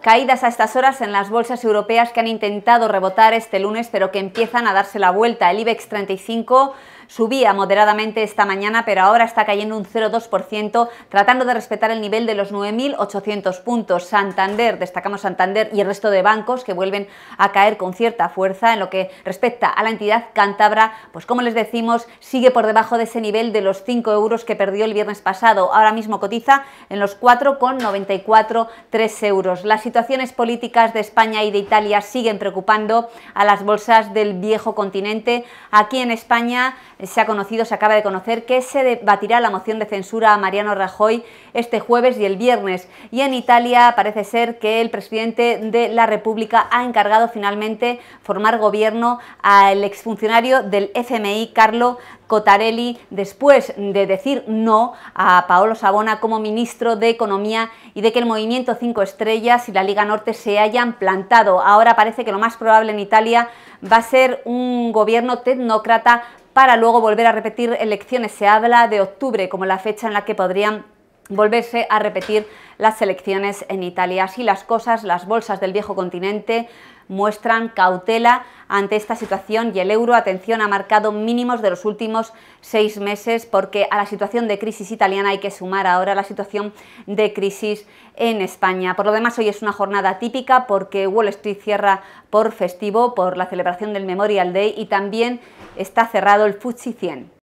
Caídas a estas horas en las bolsas europeas que han intentado rebotar este lunes, pero que empiezan a darse la vuelta. El IBEX 35 subía moderadamente esta mañana, pero ahora está cayendo un 0,2%, tratando de respetar el nivel de los 9.800 puntos. Santander, destacamos Santander y el resto de bancos que vuelven a caer con cierta fuerza en lo que respecta a la entidad cántabra, pues como les decimos, sigue por debajo de ese nivel de los 5 euros que perdió el viernes pasado. Ahora mismo cotiza en los 4,943 euros situaciones políticas de España y de Italia siguen preocupando a las bolsas del viejo continente. Aquí en España se ha conocido, se acaba de conocer que se debatirá la moción de censura a Mariano Rajoy este jueves y el viernes. Y en Italia parece ser que el presidente de la República ha encargado finalmente formar gobierno al exfuncionario del FMI, Carlo Cotarelli después de decir no a Paolo Sabona como ministro de Economía y de que el movimiento 5 estrellas y la Liga Norte se hayan plantado. Ahora parece que lo más probable en Italia va a ser un gobierno tecnócrata para luego volver a repetir elecciones. Se habla de octubre como la fecha en la que podrían volverse a repetir las elecciones en Italia. Así las cosas, las bolsas del viejo continente muestran cautela ante esta situación y el euro, atención, ha marcado mínimos de los últimos seis meses porque a la situación de crisis italiana hay que sumar ahora la situación de crisis en España. Por lo demás, hoy es una jornada típica porque Wall Street cierra por festivo, por la celebración del Memorial Day y también está cerrado el FTSE 100.